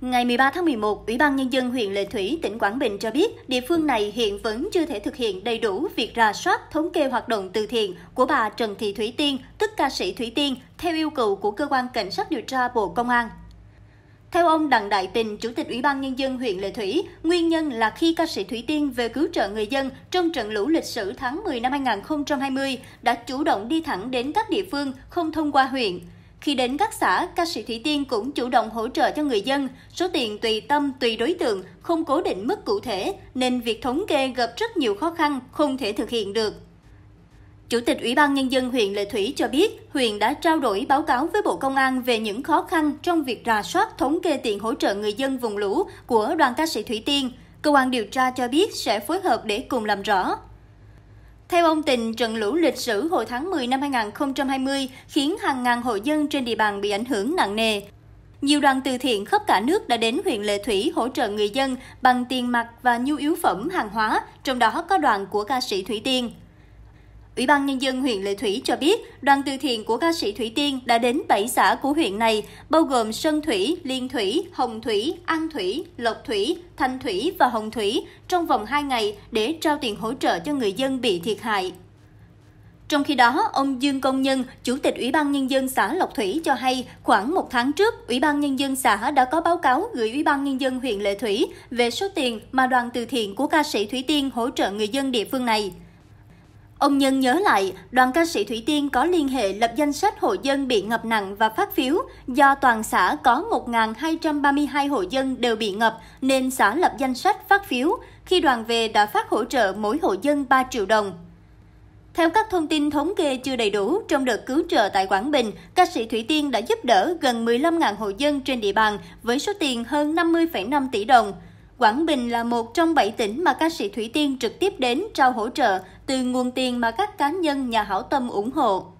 Ngày 13 tháng 11, Ủy ban Nhân dân huyện Lệ Thủy, tỉnh Quảng Bình cho biết địa phương này hiện vẫn chưa thể thực hiện đầy đủ việc rà soát thống kê hoạt động từ thiện của bà Trần Thị Thủy Tiên, tức ca sĩ Thủy Tiên, theo yêu cầu của Cơ quan Cảnh sát điều tra Bộ Công an. Theo ông Đặng Đại Tình, Chủ tịch Ủy ban Nhân dân huyện Lệ Thủy, nguyên nhân là khi ca sĩ Thủy Tiên về cứu trợ người dân trong trận lũ lịch sử tháng 10 năm 2020 đã chủ động đi thẳng đến các địa phương, không thông qua huyện – khi đến các xã, ca sĩ Thủy Tiên cũng chủ động hỗ trợ cho người dân. Số tiền tùy tâm, tùy đối tượng, không cố định mức cụ thể, nên việc thống kê gặp rất nhiều khó khăn, không thể thực hiện được. Chủ tịch Ủy ban Nhân dân huyện Lệ Thủy cho biết, huyện đã trao đổi báo cáo với Bộ Công an về những khó khăn trong việc rà soát thống kê tiền hỗ trợ người dân vùng lũ của đoàn ca sĩ Thủy Tiên. Cơ quan điều tra cho biết sẽ phối hợp để cùng làm rõ. Theo ông Tình, trận lũ lịch sử hồi tháng 10 năm 2020 khiến hàng ngàn hộ dân trên địa bàn bị ảnh hưởng nặng nề. Nhiều đoàn từ thiện khắp cả nước đã đến huyện Lệ Thủy hỗ trợ người dân bằng tiền mặt và nhu yếu phẩm hàng hóa, trong đó có đoàn của ca sĩ Thủy Tiên. Ủy ban Nhân dân huyện Lệ Thủy cho biết, đoàn từ thiện của ca sĩ Thủy Tiên đã đến 7 xã của huyện này, bao gồm Sơn Thủy, Liên Thủy, Hồng Thủy, An Thủy, Lộc Thủy, Thanh Thủy và Hồng Thủy trong vòng 2 ngày để trao tiền hỗ trợ cho người dân bị thiệt hại. Trong khi đó, ông Dương Công Nhân, Chủ tịch Ủy ban Nhân dân xã Lộc Thủy cho hay, khoảng một tháng trước, Ủy ban Nhân dân xã đã có báo cáo gửi Ủy ban Nhân dân huyện Lệ Thủy về số tiền mà đoàn từ thiện của ca sĩ Thủy Tiên hỗ trợ người dân địa phương này. Ông Nhân nhớ lại, đoàn ca sĩ Thủy Tiên có liên hệ lập danh sách hộ dân bị ngập nặng và phát phiếu. Do toàn xã có 1.232 hộ dân đều bị ngập nên xã lập danh sách phát phiếu. Khi đoàn về đã phát hỗ trợ mỗi hộ dân 3 triệu đồng. Theo các thông tin thống kê chưa đầy đủ, trong đợt cứu trợ tại Quảng Bình, ca sĩ Thủy Tiên đã giúp đỡ gần 15.000 hộ dân trên địa bàn với số tiền hơn 50,5 tỷ đồng. Quảng Bình là một trong 7 tỉnh mà ca sĩ Thủy Tiên trực tiếp đến trao hỗ trợ từ nguồn tiền mà các cá nhân nhà hảo tâm ủng hộ.